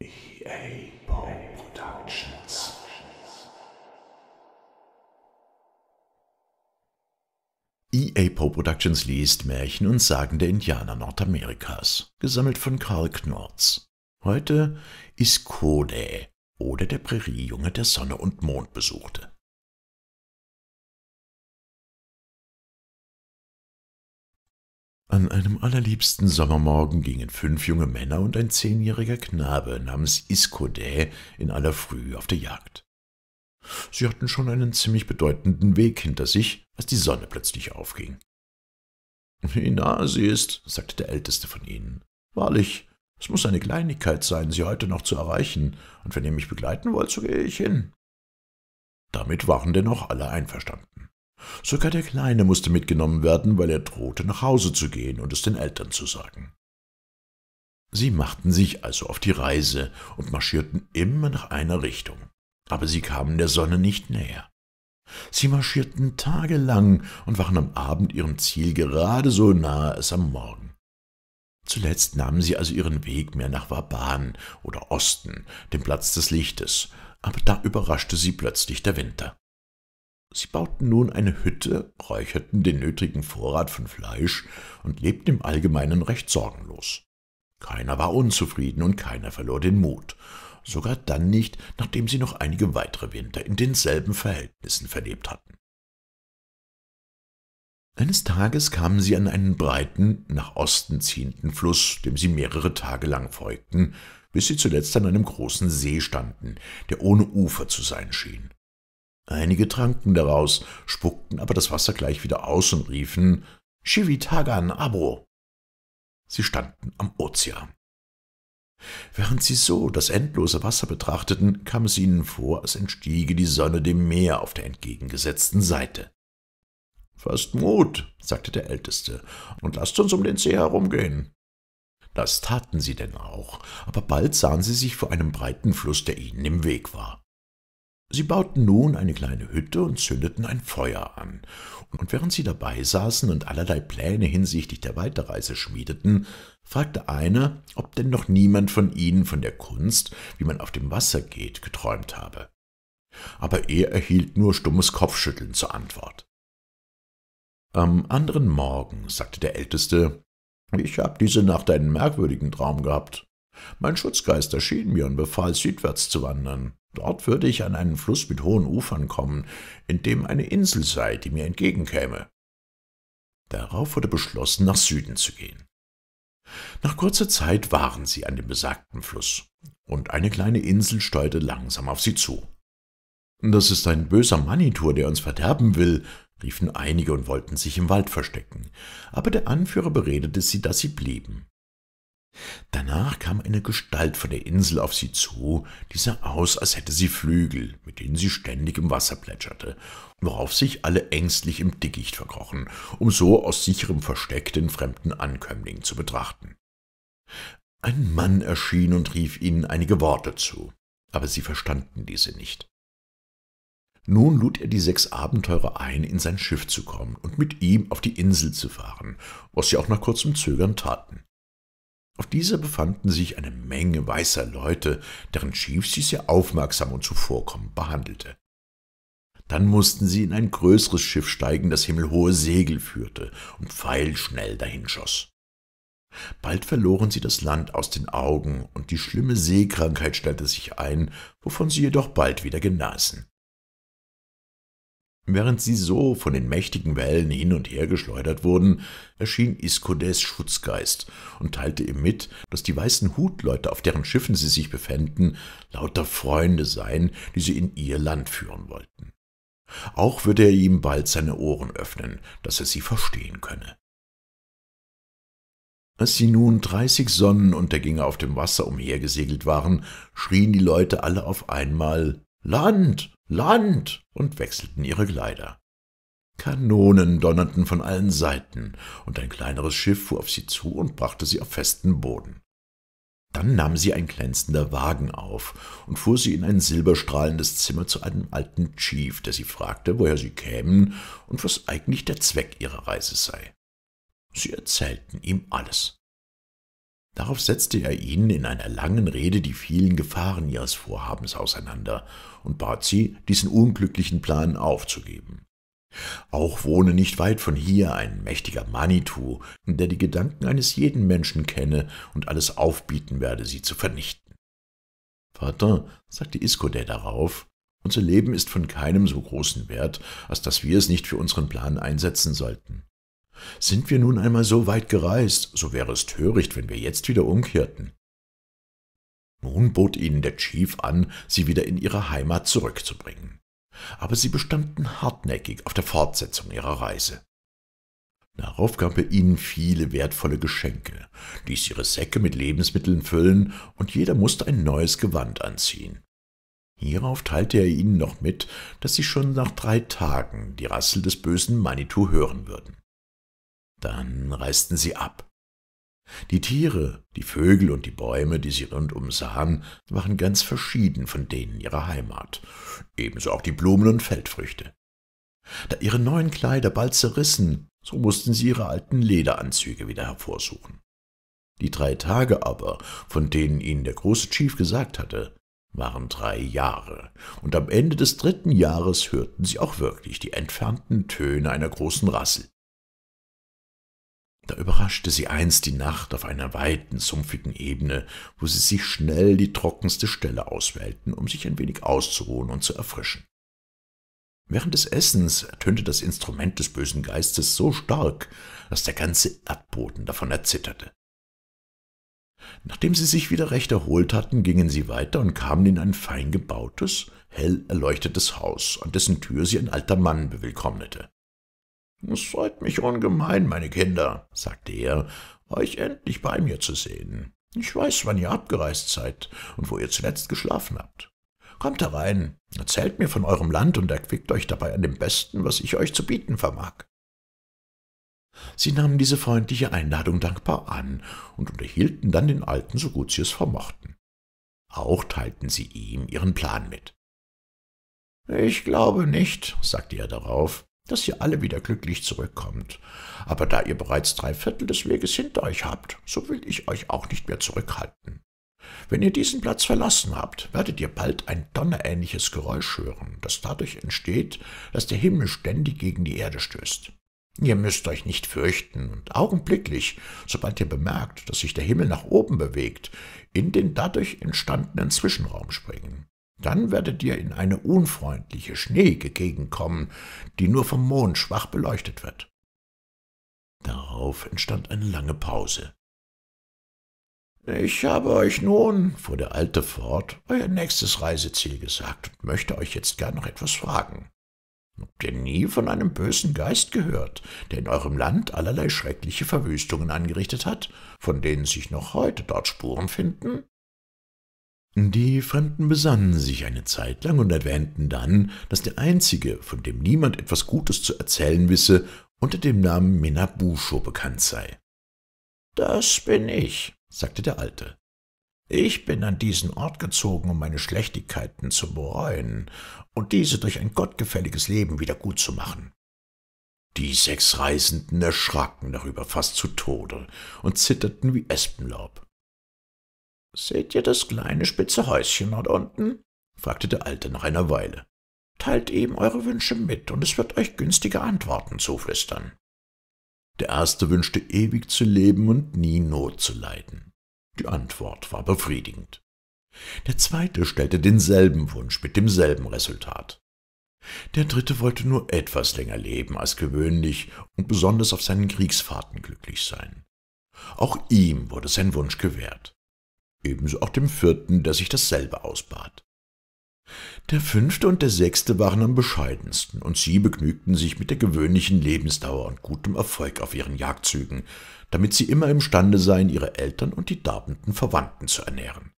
EA Productions. EA Productions liest Märchen und Sagen der Indianer Nordamerikas, gesammelt von Karl Knorz. Heute ist Kode oder der Präriejunge, der Sonne und Mond besuchte. An einem allerliebsten Sommermorgen gingen fünf junge Männer und ein zehnjähriger Knabe namens Iskodä in aller Früh auf der Jagd. Sie hatten schon einen ziemlich bedeutenden Weg hinter sich, als die Sonne plötzlich aufging. »Wie nah sie ist«, sagte der Älteste von ihnen. »Wahrlich, es muss eine Kleinigkeit sein, sie heute noch zu erreichen, und wenn ihr mich begleiten wollt, so gehe ich hin.« damit waren denn auch alle einverstanden. Sogar der Kleine musste mitgenommen werden, weil er drohte, nach Hause zu gehen und es den Eltern zu sagen. Sie machten sich also auf die Reise und marschierten immer nach einer Richtung, aber sie kamen der Sonne nicht näher. Sie marschierten tagelang und waren am Abend ihrem Ziel gerade so nahe als am Morgen. Zuletzt nahmen sie also ihren Weg mehr nach Waban oder Osten, dem Platz des Lichtes, aber da überraschte sie plötzlich der Winter. Sie bauten nun eine Hütte, räucherten den nötigen Vorrat von Fleisch und lebten im Allgemeinen recht sorgenlos. Keiner war unzufrieden und keiner verlor den Mut, sogar dann nicht, nachdem sie noch einige weitere Winter in denselben Verhältnissen verlebt hatten. Eines Tages kamen sie an einen breiten, nach Osten ziehenden Fluss, dem sie mehrere Tage lang folgten, bis sie zuletzt an einem großen See standen, der ohne Ufer zu sein schien. Einige tranken daraus, spuckten aber das Wasser gleich wieder aus und riefen Shivitagan Abo. Sie standen am Ozean. Während sie so das endlose Wasser betrachteten, kam es ihnen vor, als entstiege die Sonne dem Meer auf der entgegengesetzten Seite. Fast Mut, sagte der Älteste, und lasst uns um den See herumgehen. Das taten sie denn auch, aber bald sahen sie sich vor einem breiten Fluss, der ihnen im Weg war. Sie bauten nun eine kleine Hütte und zündeten ein Feuer an, und während sie dabei saßen und allerlei Pläne hinsichtlich der Weiterreise schmiedeten, fragte einer, ob denn noch niemand von ihnen von der Kunst, wie man auf dem Wasser geht, geträumt habe. Aber er erhielt nur stummes Kopfschütteln zur Antwort. Am anderen Morgen sagte der Älteste, ich habe diese Nacht einen merkwürdigen Traum gehabt. Mein Schutzgeist erschien mir und befahl, südwärts zu wandern. Dort würde ich an einen Fluss mit hohen Ufern kommen, in dem eine Insel sei, die mir entgegenkäme. Darauf wurde beschlossen, nach Süden zu gehen. Nach kurzer Zeit waren sie an dem besagten Fluss, und eine kleine Insel steuerte langsam auf sie zu. »Das ist ein böser Manitur, der uns verderben will«, riefen einige und wollten sich im Wald verstecken, aber der Anführer beredete sie, dass sie blieben. Danach kam eine Gestalt von der Insel auf sie zu, die sah aus, als hätte sie Flügel, mit denen sie ständig im Wasser plätscherte, worauf sich alle ängstlich im Dickicht verkrochen, um so aus sicherem Versteck den fremden Ankömmling zu betrachten. Ein Mann erschien und rief ihnen einige Worte zu, aber sie verstanden diese nicht. Nun lud er die sechs Abenteurer ein, in sein Schiff zu kommen und mit ihm auf die Insel zu fahren, was sie auch nach kurzem Zögern taten. Auf dieser befanden sich eine Menge weißer Leute, deren Chief sie sehr aufmerksam und zuvorkommend behandelte. Dann mussten sie in ein größeres Schiff steigen, das himmelhohe Segel führte und pfeilschnell dahinschoss. Bald verloren sie das Land aus den Augen, und die schlimme Seekrankheit stellte sich ein, wovon sie jedoch bald wieder genaßen. Während sie so von den mächtigen Wellen hin und her geschleudert wurden, erschien Iskodes Schutzgeist und teilte ihm mit, dass die weißen Hutleute, auf deren Schiffen sie sich befänden, lauter Freunde seien, die sie in ihr Land führen wollten. Auch würde er ihm bald seine Ohren öffnen, dass er sie verstehen könne. Als sie nun dreißig Sonnenuntergänge auf dem Wasser umhergesegelt waren, schrien die Leute alle auf einmal Land, Land und wechselten ihre Kleider. Kanonen donnerten von allen Seiten, und ein kleineres Schiff fuhr auf sie zu und brachte sie auf festen Boden. Dann nahm sie ein glänzender Wagen auf und fuhr sie in ein silberstrahlendes Zimmer zu einem alten Chief, der sie fragte, woher sie kämen und was eigentlich der Zweck ihrer Reise sei. Sie erzählten ihm alles. Darauf setzte er ihnen in einer langen Rede die vielen Gefahren ihres Vorhabens auseinander und bat sie, diesen unglücklichen Plan aufzugeben. Auch wohne nicht weit von hier ein mächtiger Manitou, der die Gedanken eines jeden Menschen kenne und alles aufbieten werde, sie zu vernichten. Vater, sagte Iscodet darauf, unser Leben ist von keinem so großen Wert, als dass wir es nicht für unseren Plan einsetzen sollten. Sind wir nun einmal so weit gereist, so wäre es töricht, wenn wir jetzt wieder umkehrten. Nun bot ihnen der Chief an, sie wieder in ihre Heimat zurückzubringen. Aber sie bestanden hartnäckig auf der Fortsetzung ihrer Reise. Darauf gab er ihnen viele wertvolle Geschenke, ließ ihre Säcke mit Lebensmitteln füllen, und jeder mußte ein neues Gewand anziehen. Hierauf teilte er ihnen noch mit, dass sie schon nach drei Tagen die Rassel des bösen Manitou hören würden. Dann reisten sie ab. Die Tiere, die Vögel und die Bäume, die sie rundum sahen, waren ganz verschieden von denen ihrer Heimat, ebenso auch die Blumen und Feldfrüchte. Da ihre neuen Kleider bald zerrissen, so mussten sie ihre alten Lederanzüge wieder hervorsuchen. Die drei Tage aber, von denen ihnen der große Chief gesagt hatte, waren drei Jahre, und am Ende des dritten Jahres hörten sie auch wirklich die entfernten Töne einer großen Rassel. Da überraschte sie einst die Nacht auf einer weiten, sumpfigen Ebene, wo sie sich schnell die trockenste Stelle auswählten, um sich ein wenig auszuruhen und zu erfrischen. Während des Essens ertönte das Instrument des bösen Geistes so stark, dass der ganze Erdboden davon erzitterte. Nachdem sie sich wieder recht erholt hatten, gingen sie weiter und kamen in ein fein gebautes, hell erleuchtetes Haus, an dessen Tür sie ein alter Mann bewillkommnete. »Es freut mich ungemein, meine Kinder«, sagte er, »euch endlich bei mir zu sehen. Ich weiß, wann ihr abgereist seid und wo ihr zuletzt geschlafen habt. Kommt herein, erzählt mir von eurem Land und erquickt euch dabei an dem Besten, was ich euch zu bieten vermag.« Sie nahmen diese freundliche Einladung dankbar an und unterhielten dann den Alten, so gut sie es vermochten. Auch teilten sie ihm ihren Plan mit. »Ich glaube nicht«, sagte er darauf, dass ihr alle wieder glücklich zurückkommt. Aber da ihr bereits drei Viertel des Weges hinter euch habt, so will ich euch auch nicht mehr zurückhalten. Wenn ihr diesen Platz verlassen habt, werdet ihr bald ein donnerähnliches Geräusch hören, das dadurch entsteht, dass der Himmel ständig gegen die Erde stößt. Ihr müsst euch nicht fürchten und augenblicklich, sobald ihr bemerkt, dass sich der Himmel nach oben bewegt, in den dadurch entstandenen Zwischenraum springen. Dann werdet ihr in eine unfreundliche, schneeige Gegend kommen, die nur vom Mond schwach beleuchtet wird. Darauf entstand eine lange Pause. Ich habe euch nun, fuhr der Alte fort, euer nächstes Reiseziel gesagt und möchte euch jetzt gern noch etwas fragen. Habt ihr nie von einem bösen Geist gehört, der in eurem Land allerlei schreckliche Verwüstungen angerichtet hat, von denen sich noch heute dort Spuren finden? Die Fremden besannen sich eine Zeit lang und erwähnten dann, dass der einzige, von dem niemand etwas Gutes zu erzählen wisse, unter dem Namen Minabusho bekannt sei. Das bin ich, sagte der Alte. Ich bin an diesen Ort gezogen, um meine Schlechtigkeiten zu bereuen und diese durch ein gottgefälliges Leben wieder gut zu machen. Die sechs Reisenden erschraken darüber fast zu Tode und zitterten wie Espenlaub. Seht ihr das kleine spitze Häuschen dort unten? fragte der Alte nach einer Weile. Teilt eben eure Wünsche mit, und es wird euch günstige Antworten zuflüstern. Der Erste wünschte ewig zu leben und nie Not zu leiden. Die Antwort war befriedigend. Der Zweite stellte denselben Wunsch mit demselben Resultat. Der Dritte wollte nur etwas länger leben als gewöhnlich und besonders auf seinen Kriegsfahrten glücklich sein. Auch ihm wurde sein Wunsch gewährt ebenso auch dem vierten, der sich dasselbe ausbat. Der fünfte und der sechste waren am bescheidensten, und sie begnügten sich mit der gewöhnlichen Lebensdauer und gutem Erfolg auf ihren Jagdzügen, damit sie immer imstande seien, ihre Eltern und die darbenden Verwandten zu ernähren.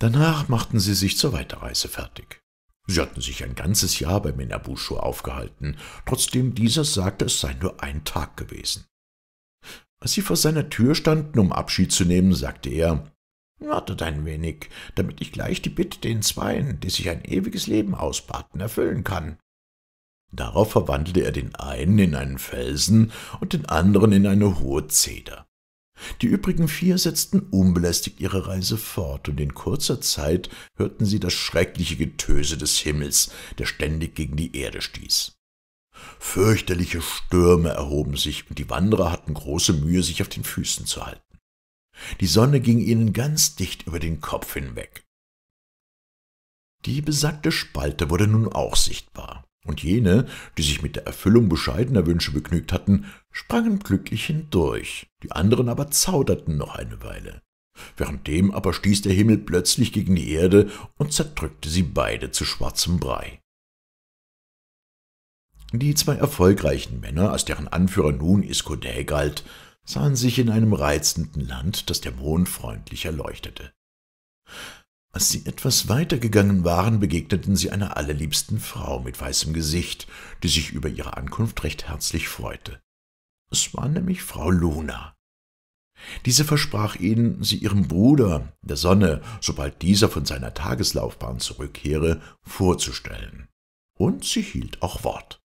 Danach machten sie sich zur Weiterreise fertig. Sie hatten sich ein ganzes Jahr bei Menabushu aufgehalten, trotzdem dieser sagte, es sei nur ein Tag gewesen. Als sie vor seiner Tür standen, um Abschied zu nehmen, sagte er, Wartet ein wenig, damit ich gleich die Bitte den Zweien, die sich ein ewiges Leben ausbaten, erfüllen kann. Darauf verwandelte er den einen in einen Felsen und den anderen in eine hohe Zeder. Die übrigen vier setzten unbelästigt ihre Reise fort, und in kurzer Zeit hörten sie das schreckliche Getöse des Himmels, der ständig gegen die Erde stieß. Fürchterliche Stürme erhoben sich, und die Wanderer hatten große Mühe, sich auf den Füßen zu halten. Die Sonne ging ihnen ganz dicht über den Kopf hinweg. Die besagte Spalte wurde nun auch sichtbar, und jene, die sich mit der Erfüllung bescheidener Wünsche begnügt hatten, sprangen glücklich hindurch, die anderen aber zauderten noch eine Weile. Währenddem aber stieß der Himmel plötzlich gegen die Erde und zerdrückte sie beide zu schwarzem Brei. Die zwei erfolgreichen Männer, als deren Anführer nun Iskodä galt, sahen sich in einem reizenden Land, das der Mond freundlich erleuchtete. Als sie etwas weitergegangen waren, begegneten sie einer allerliebsten Frau mit weißem Gesicht, die sich über ihre Ankunft recht herzlich freute. Es war nämlich Frau Luna. Diese versprach ihnen, sie ihrem Bruder, der Sonne, sobald dieser von seiner Tageslaufbahn zurückkehre, vorzustellen. Und sie hielt auch Wort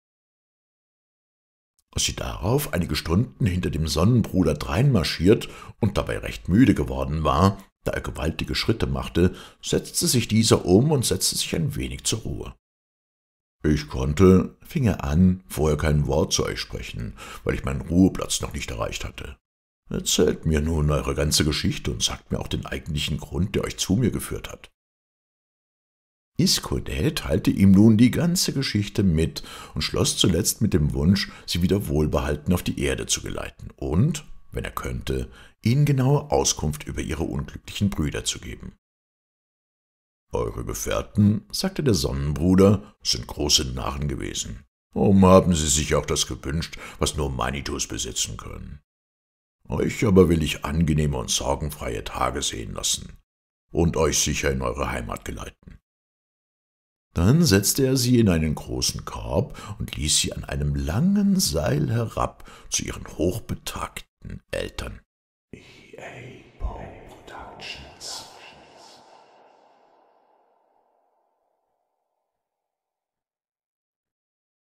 als sie darauf einige Stunden hinter dem Sonnenbruder dreinmarschiert und dabei recht müde geworden war, da er gewaltige Schritte machte, setzte sich dieser um und setzte sich ein wenig zur Ruhe. Ich konnte, fing er an, vorher kein Wort zu euch sprechen, weil ich meinen Ruheplatz noch nicht erreicht hatte. Erzählt mir nun eure ganze Geschichte und sagt mir auch den eigentlichen Grund, der euch zu mir geführt hat. Iskodä teilte ihm nun die ganze Geschichte mit und schloss zuletzt mit dem Wunsch, sie wieder wohlbehalten auf die Erde zu geleiten und, wenn er könnte, ihnen genaue Auskunft über ihre unglücklichen Brüder zu geben. Eure Gefährten, sagte der Sonnenbruder, sind große Narren gewesen. Um haben sie sich auch das gewünscht, was nur Manitus besitzen können. Euch aber will ich angenehme und sorgenfreie Tage sehen lassen und euch sicher in eure Heimat geleiten. Dann setzte er sie in einen großen Korb und ließ sie an einem langen Seil herab zu ihren hochbetagten Eltern. Ich, ey, Poe.